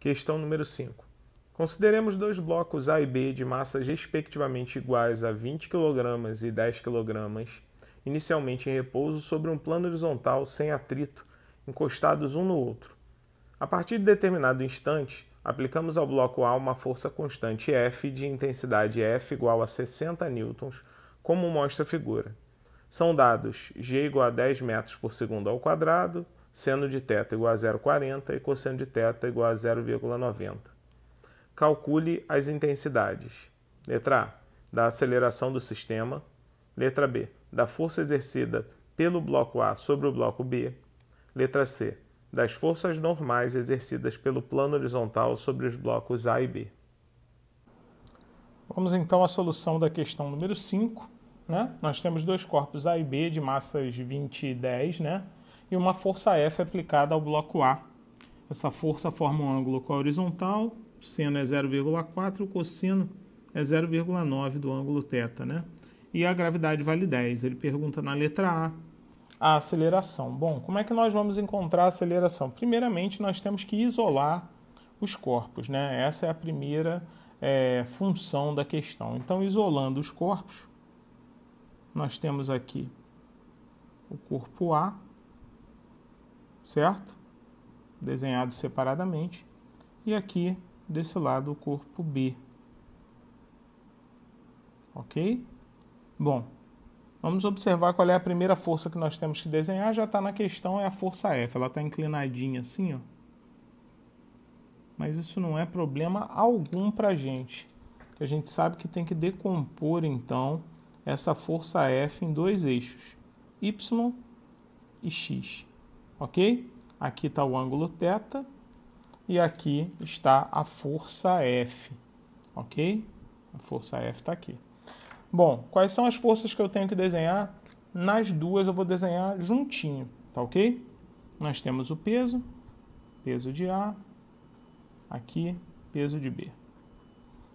Questão número 5. Consideremos dois blocos A e B de massas respectivamente iguais a 20 kg e 10 kg, inicialmente em repouso sobre um plano horizontal sem atrito, encostados um no outro. A partir de determinado instante, aplicamos ao bloco A uma força constante F de intensidade F igual a 60 N, como mostra a figura. São dados G igual a 10 metros por segundo ao quadrado, seno de θ igual a 0,40 e cosseno de θ igual a 0,90. Calcule as intensidades. Letra A, da aceleração do sistema. Letra B, da força exercida pelo bloco A sobre o bloco B. Letra C, das forças normais exercidas pelo plano horizontal sobre os blocos A e B. Vamos então à solução da questão número 5. Né? Nós temos dois corpos A e B de massas 20 e 10, né? e uma força F aplicada ao bloco A. Essa força forma um ângulo com a horizontal, o seno é 0,4 e o cosseno é 0,9 do ângulo θ, né? E a gravidade vale 10. Ele pergunta na letra A a aceleração. Bom, como é que nós vamos encontrar a aceleração? Primeiramente, nós temos que isolar os corpos, né? Essa é a primeira é, função da questão. Então, isolando os corpos, nós temos aqui o corpo A, certo? Desenhado separadamente. E aqui, desse lado, o corpo B. Ok? Bom, vamos observar qual é a primeira força que nós temos que desenhar. Já está na questão, é a força F. Ela está inclinadinha assim, ó. Mas isso não é problema algum para a gente. A gente sabe que tem que decompor, então, essa força F em dois eixos, Y e X ok? Aqui está o ângulo θ e aqui está a força F, ok? A força F está aqui. Bom, quais são as forças que eu tenho que desenhar? Nas duas eu vou desenhar juntinho, tá ok? Nós temos o peso, peso de A, aqui, peso de B.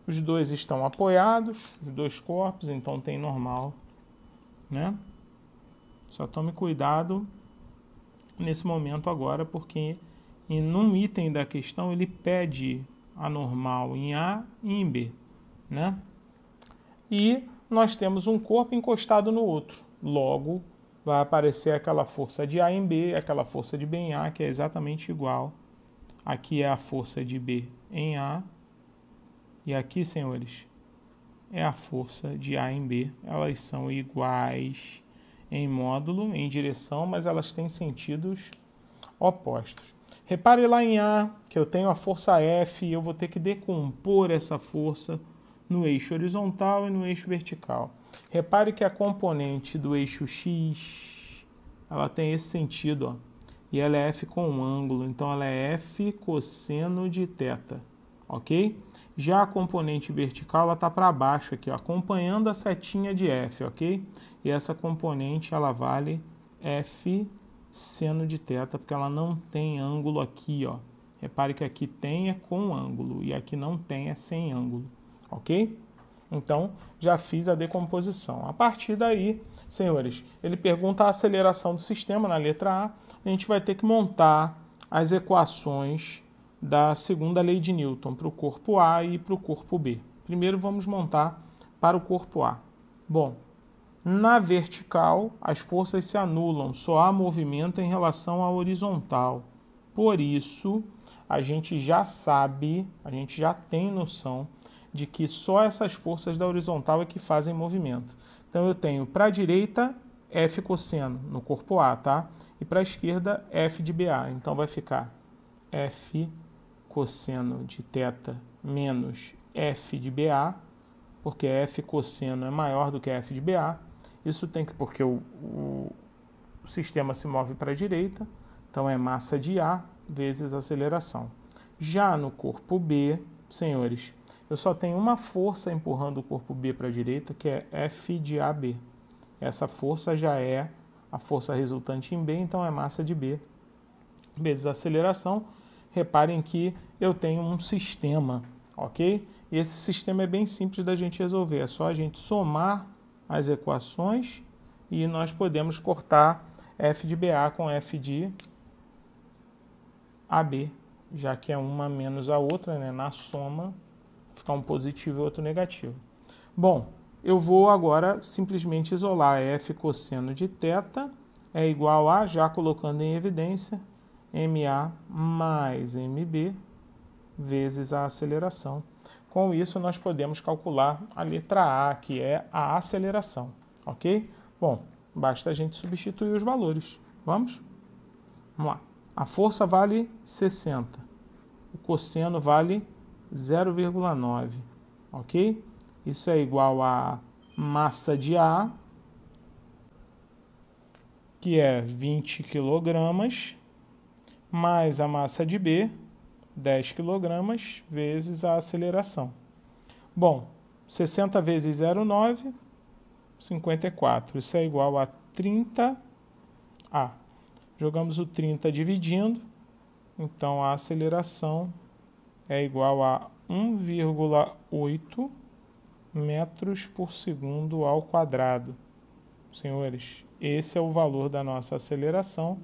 Os dois estão apoiados, os dois corpos, então tem normal, né? Só tome cuidado nesse momento agora, porque em num item da questão ele pede a normal em A e em B, né? E nós temos um corpo encostado no outro. Logo, vai aparecer aquela força de A em B, aquela força de B em A, que é exatamente igual. Aqui é a força de B em A. E aqui, senhores, é a força de A em B. Elas são iguais em módulo, em direção, mas elas têm sentidos opostos. Repare lá em A que eu tenho a força F e eu vou ter que decompor essa força no eixo horizontal e no eixo vertical. Repare que a componente do eixo X ela tem esse sentido, ó, e ela é F com um ângulo, então ela é F cosseno de θ, ok? Já a componente vertical está para baixo aqui, ó, acompanhando a setinha de F, ok? E essa componente ela vale F seno de θ, porque ela não tem ângulo aqui, ó. Repare que aqui tem é com ângulo e aqui não tem é sem ângulo, ok? Então, já fiz a decomposição. A partir daí, senhores, ele pergunta a aceleração do sistema na letra A. A gente vai ter que montar as equações da segunda lei de Newton para o corpo A e para o corpo B. Primeiro vamos montar para o corpo A. Bom, na vertical as forças se anulam, só há movimento em relação à horizontal. Por isso, a gente já sabe, a gente já tem noção de que só essas forças da horizontal é que fazem movimento. Então eu tenho para a direita F cosseno no corpo A, tá? E para a esquerda F de BA. Então vai ficar F cosseno de θ menos f de BA, porque f cosseno é maior do que f de BA. Isso tem que, porque o, o, o sistema se move para a direita, então é massa de A vezes aceleração. Já no corpo B, senhores, eu só tenho uma força empurrando o corpo B para a direita, que é F de AB. Essa força já é a força resultante em B, então é massa de B vezes aceleração, reparem que eu tenho um sistema, ok? esse sistema é bem simples da gente resolver, é só a gente somar as equações e nós podemos cortar f de BA com f de AB, já que é uma menos a outra, né? na soma ficar um positivo e outro negativo. Bom, eu vou agora simplesmente isolar f cosseno de θ é igual a, já colocando em evidência, MA mais MB vezes a aceleração. Com isso, nós podemos calcular a letra A, que é a aceleração, ok? Bom, basta a gente substituir os valores. Vamos? Vamos lá. A força vale 60. O cosseno vale 0,9, ok? Isso é igual a massa de A, que é 20 quilogramas, mais a massa de B, 10 kg, vezes a aceleração. Bom, 60 vezes 0,9, 54. Isso é igual a 30A. Jogamos o 30 dividindo, então a aceleração é igual a 1,8 metros por segundo ao quadrado. Senhores, esse é o valor da nossa aceleração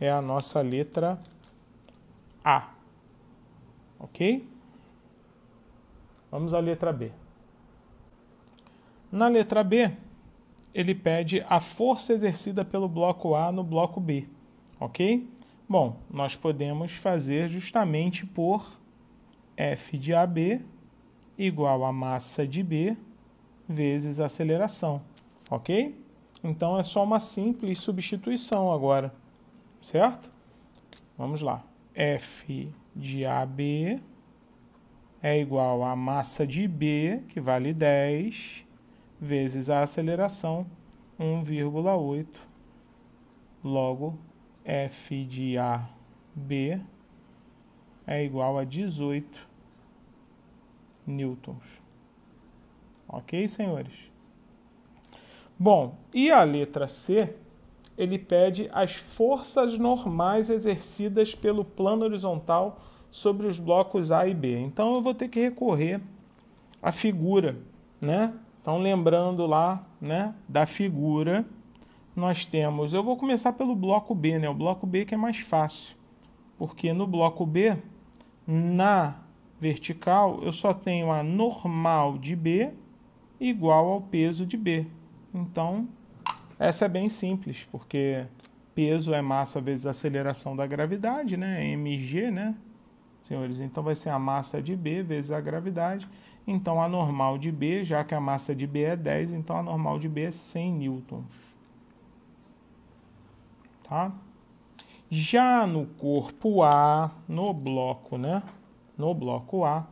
é a nossa letra A. Ok? Vamos à letra B. Na letra B, ele pede a força exercida pelo bloco A no bloco B. Ok? Bom, nós podemos fazer justamente por F de AB igual a massa de B vezes a aceleração. Ok? Então é só uma simples substituição agora certo? Vamos lá. F de AB é igual à massa de B, que vale 10, vezes a aceleração, 1,8. Logo, F de AB é igual a 18 newtons. Ok, senhores? Bom, e a letra C ele pede as forças normais exercidas pelo plano horizontal sobre os blocos A e B. Então eu vou ter que recorrer à figura, né? Então lembrando lá, né, da figura, nós temos, eu vou começar pelo bloco B, né? O bloco B que é mais fácil. Porque no bloco B, na vertical, eu só tenho a normal de B igual ao peso de B. Então, essa é bem simples, porque peso é massa vezes aceleração da gravidade, né? mg, né? Senhores, então vai ser a massa de B vezes a gravidade. Então a normal de B, já que a massa de B é 10, então a normal de B é 100 newtons. Tá? Já no corpo A, no bloco, né? No bloco A,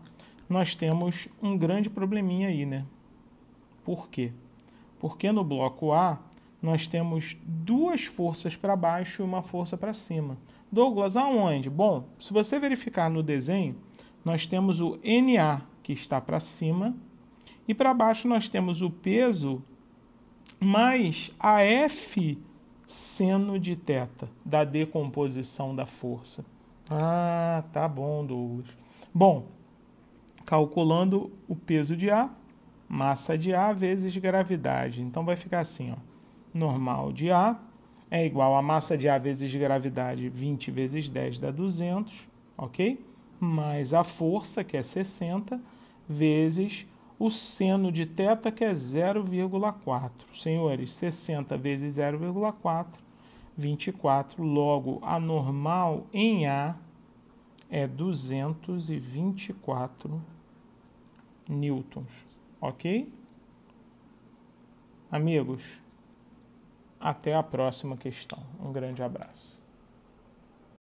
nós temos um grande probleminha aí, né? Por quê? Porque no bloco A nós temos duas forças para baixo e uma força para cima. Douglas, aonde? Bom, se você verificar no desenho, nós temos o NA, que está para cima, e para baixo nós temos o peso mais a F seno de θ, da decomposição da força. Ah, tá bom, Douglas. Bom, calculando o peso de A, massa de A vezes gravidade. Então vai ficar assim, ó normal de A é igual a massa de A vezes gravidade, 20 vezes 10 dá 200, ok? Mais a força, que é 60, vezes o seno de θ, que é 0,4. Senhores, 60 vezes 0,4, 24. Logo, a normal em A é 224 newtons, ok? Amigos, até a próxima questão. Um grande abraço.